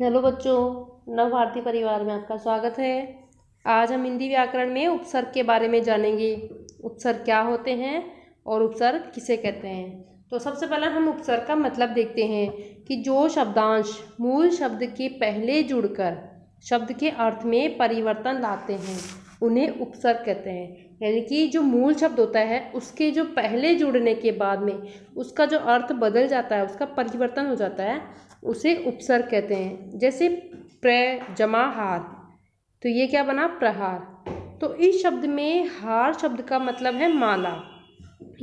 hello बच्चों नव भारती परिवार में आपका स्वागत है आज हम हिंदी व्याकरण में उपसर्ग के बारे में जानेंगे उपसर्ग क्या होते हैं और उपसर्ग किसे कहते हैं तो सबसे पहले हम उपसर्ग का मतलब देखते हैं कि जो शब्दांश मूल शब्द के पहले जुड़कर शब्द के अर्थ में परिवर्तन लाते हैं उन्हें उपसर्ग कहते हैं यानी कि जो मूल शब्द होता है उसके जो पहले जुड़ने के बाद में उसका जो अर्थ बदल जाता है उसका परिवर्तन हो जाता है उसे उपसर्ग कहते हैं जैसे प्र जमा हार तो ये क्या बना प्रहार तो इस शब्द में हार शब्द का मतलब है माला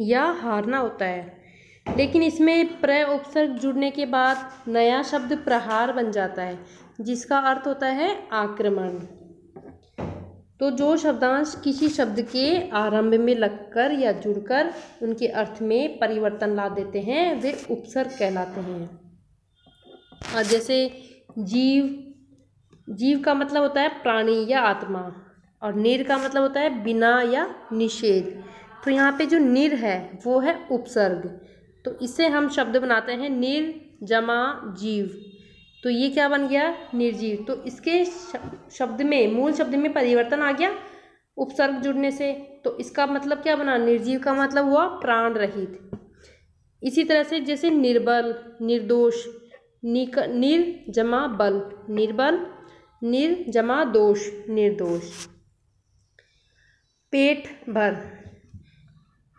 या हारना होता है लेकिन इसमें प्र उपसर्ग जुड़ने के बाद नया शब्द प्रहार बन जाता है जिसका अर्थ होता है आक्रमण तो जो शब्दांश किसी शब्द के आरंभ में लगकर या जुड़कर उनके अर्थ में परिवर्तन ला देते हैं वे उपसर्ग कहलाते हैं और जैसे जीव जीव का मतलब होता है प्राणी या आत्मा और निर का मतलब होता है बिना या निषेध तो यहाँ पे जो निर है वो है उपसर्ग तो इसे हम शब्द बनाते हैं निर जमा जीव तो ये क्या बन गया निर्जीव तो इसके शब्द में मूल शब्द में परिवर्तन आ गया उपसर्ग जुड़ने से तो इसका मतलब क्या बना निर्जीव का मतलब हुआ प्राण रहित इसी तरह से जैसे निर्बल निर्दोष निक निर जमा बल निर्बल निर जमा दोष निर्दोष पेट भर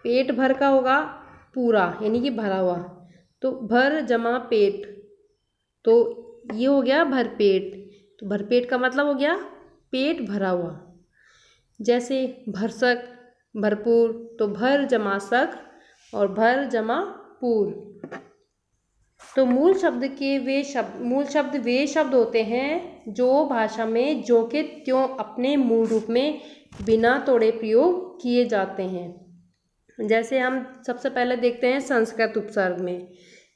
पेट भर का होगा पूरा यानी कि भरा हुआ तो भर जमा पेट तो ये हो गया भरपेट तो भरपेट का मतलब हो गया पेट भरा हुआ जैसे भरसक भरपूर तो भर जमा सक और भर जमा पूर तो मूल शब्द के वे शब्द मूल शब्द वे शब्द होते हैं जो भाषा में जो के त्यों अपने मूल रूप में बिना तोड़े प्रयोग किए जाते हैं जैसे हम सबसे पहले देखते हैं संस्कृत उपसर्ग में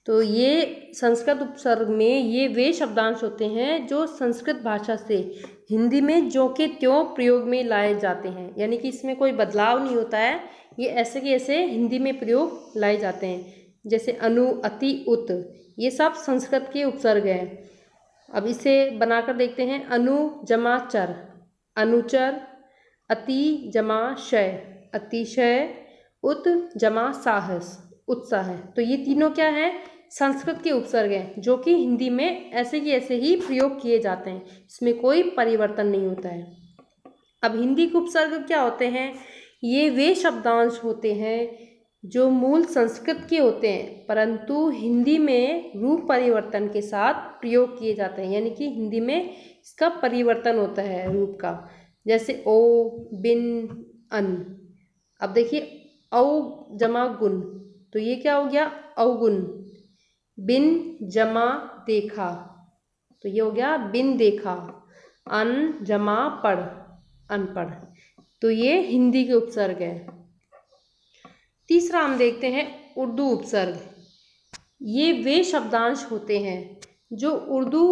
तो ये संस्कृत उपसर्ग में ये वे शब्दांश होते हैं जो संस्कृत भाषा से हिंदी में जो के त्यों प्रयोग में लाए जाते हैं यानी कि इसमें कोई बदलाव नहीं होता है ये ऐसे के ऐसे हिंदी में प्रयोग लाए जाते हैं जैसे अनु अति उत ये सब संस्कृत के उपसर्ग हैं अब इसे बनाकर देखते हैं अनु जमा चर अनुचर अति जमा शय अतिशय उत जमा साहस उत्साह तो ये तीनों क्या है संस्कृत के उपसर्ग हैं जो कि हिंदी में ऐसे ही ऐसे ही प्रयोग किए जाते हैं इसमें कोई परिवर्तन नहीं होता है अब हिंदी के उपसर्ग क्या होते हैं ये वे शब्दांश होते हैं जो मूल संस्कृत के होते हैं परंतु हिंदी में रूप परिवर्तन के साथ प्रयोग किए जाते हैं यानी कि हिंदी में इसका परिवर्तन होता है रूप का जैसे ओ बिन अन अब देखिए औ जमा गुण तो ये क्या हो गया अवगुण बिन जमा देखा तो ये हो गया बिन देखा अन जमा पढ़ अनपढ़ तो ये हिंदी के उपसर्ग है तीसरा हम देखते हैं उर्दू उपसर्ग ये वे शब्दांश होते हैं जो उर्दू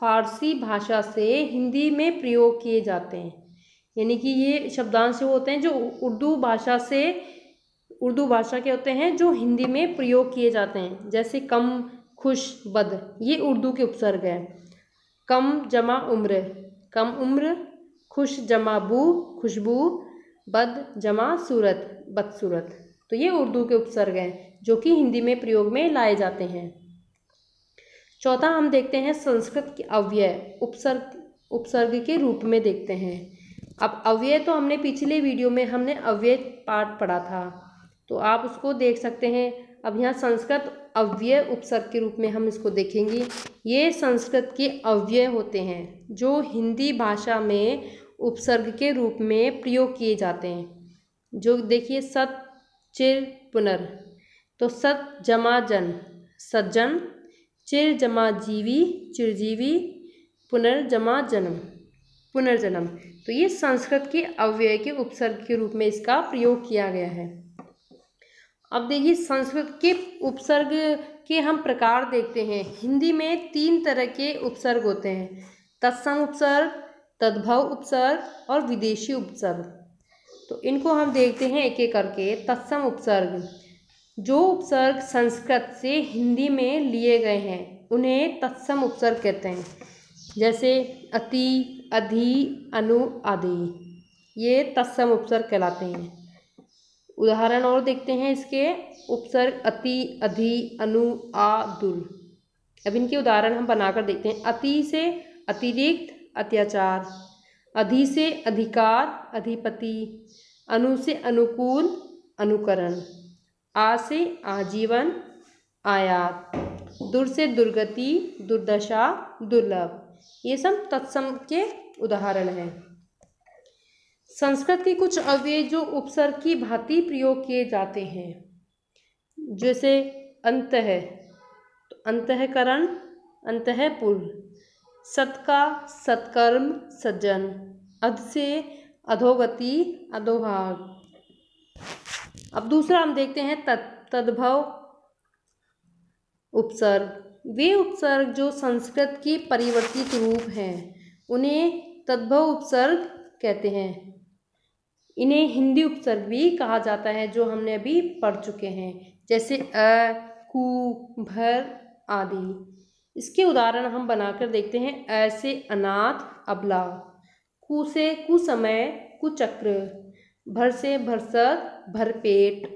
फारसी भाषा से हिंदी में प्रयोग किए जाते हैं यानी कि ये शब्दांश होते हैं जो उर्दू भाषा से उर्दू भाषा के होते हैं जो हिंदी में प्रयोग किए जाते हैं जैसे कम खुश बद ये उर्दू के उपसर्ग हैं कम जमा उम्र कम उम्र खुश जमा बू खुशबू बद जमा सूरत बदसूरत तो ये उर्दू के उपसर्ग हैं जो कि हिंदी में प्रयोग में लाए जाते हैं चौथा हम देखते हैं संस्कृत के अव्यय उपसर्ग उपसर्ग के रूप में देखते हैं अब अव्यय तो हमने पिछले वीडियो में हमने अव्यय पाठ पढ़ा था तो आप उसको देख सकते हैं अब यहाँ संस्कृत अव्यय उपसर्ग के रूप में हम इसको देखेंगे ये संस्कृत के अव्यय होते हैं जो हिंदी भाषा में उपसर्ग के रूप में प्रयोग किए जाते हैं जो देखिए सत चिर पुनर् तो सत जमा जन सज्जन चिर जमा जीवी चिरजीवी पुनर्जमा जन्म पुनर्जन्म तो ये संस्कृत के अव्यय के उपसर्ग के रूप में इसका प्रयोग किया गया है अब देखिए संस्कृत के उपसर्ग के हम प्रकार देखते हैं हिंदी में तीन तरह के उपसर्ग होते हैं तत्सम उपसर्ग तद्भव उपसर्ग और विदेशी उपसर्ग तो इनको हम देखते हैं एक एक करके तत्सम उपसर्ग जो उपसर्ग संस्कृत से हिंदी में लिए गए हैं उन्हें तत्सम उपसर्ग कहते हैं जैसे अति अधि अनु आदि ये तत्सम उपसर्ग कहलाते हैं उदाहरण और देखते हैं इसके उपसर्ग अति अधि अनु दुल अब इनके उदाहरण हम बनाकर देखते हैं अति से अतिरिक्त अत्याचार अधि से अधिकार अधिपति अनु से अनुकूल अनुकरण आ से आजीवन आयात दुर से दुर्गति दुर्दशा दुर्लभ ये सब तत्सम के उदाहरण हैं संस्कृत के कुछ अव्यय जो उपसर्ग की भांति प्रयोग किए जाते हैं जैसे अंत है तो अंतकरण अंत है पूर्व सत्का सत्कर्म सज्जन अध से अधोगति अधोभाग अब दूसरा हम देखते हैं तत् तद्भव उपसर्ग वे उपसर्ग जो संस्कृत की परिवर्तित रूप हैं उन्हें तद्भव उपसर्ग कहते हैं इन्हें हिंदी उपसर्ग भी कहा जाता है जो हमने अभी पढ़ चुके हैं जैसे अ कु भर आदि इसके उदाहरण हम बनाकर देखते हैं ऐसे अनाथ अबला कु से कुसमय कुचक्र भर से भरसक भरपेट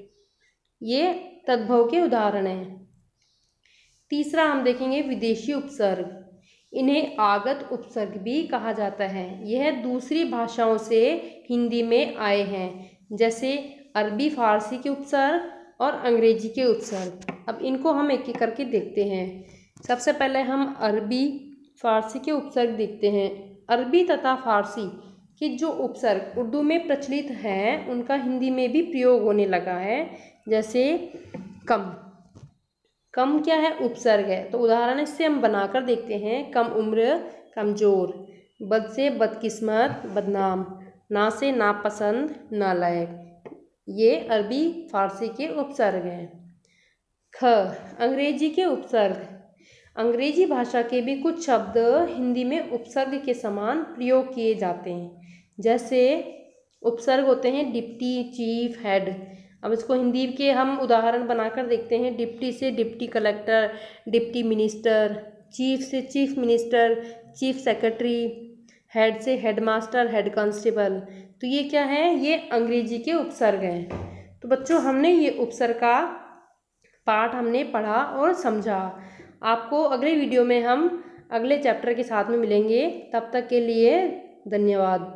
ये तद्भव के उदाहरण हैं तीसरा हम देखेंगे विदेशी उपसर्ग इन्हें आगत उपसर्ग भी कहा जाता है यह दूसरी भाषाओं से हिंदी में आए हैं जैसे अरबी फ़ारसी के उपसर्ग और अंग्रेजी के उपसर्ग अब इनको हम एक एक करके देखते हैं सबसे पहले हम अरबी फ़ारसी के उपसर्ग देखते हैं अरबी तथा फ़ारसी के जो उपसर्ग उर्दू में प्रचलित हैं उनका हिंदी में भी प्रयोग होने लगा है जैसे कम कम क्या है उपसर्ग है तो उदाहरण इससे हम बनाकर देखते हैं कम उम्र कमज़ोर बद से बदकिस्मत बदनाम ना से नापसंद नालायक ये अरबी फारसी के उपसर्ग हैं ख अंग्रेजी के उपसर्ग अंग्रेजी भाषा के भी कुछ शब्द हिंदी में उपसर्ग के समान प्रयोग किए जाते हैं जैसे उपसर्ग होते हैं डिप्टी चीफ हेड अब इसको हिंदी के हम उदाहरण बनाकर देखते हैं डिप्टी से deputy collector deputy minister chief से chief minister chief secretary head से हेडमास्टर हेड कांस्टेबल तो ये क्या है ये अंग्रेजी के उपसर्ग हैं तो बच्चों हमने ये उपसर्ग का पाठ हमने पढ़ा और समझा आपको अगले वीडियो में हम अगले चैप्टर के साथ में मिलेंगे तब तक के लिए धन्यवाद